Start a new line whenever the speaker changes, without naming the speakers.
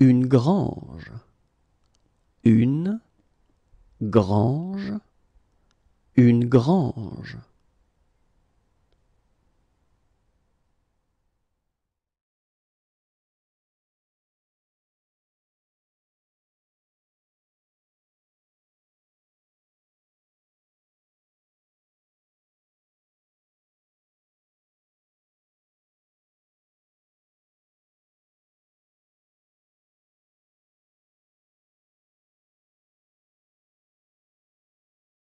une grange, une grange, une grange.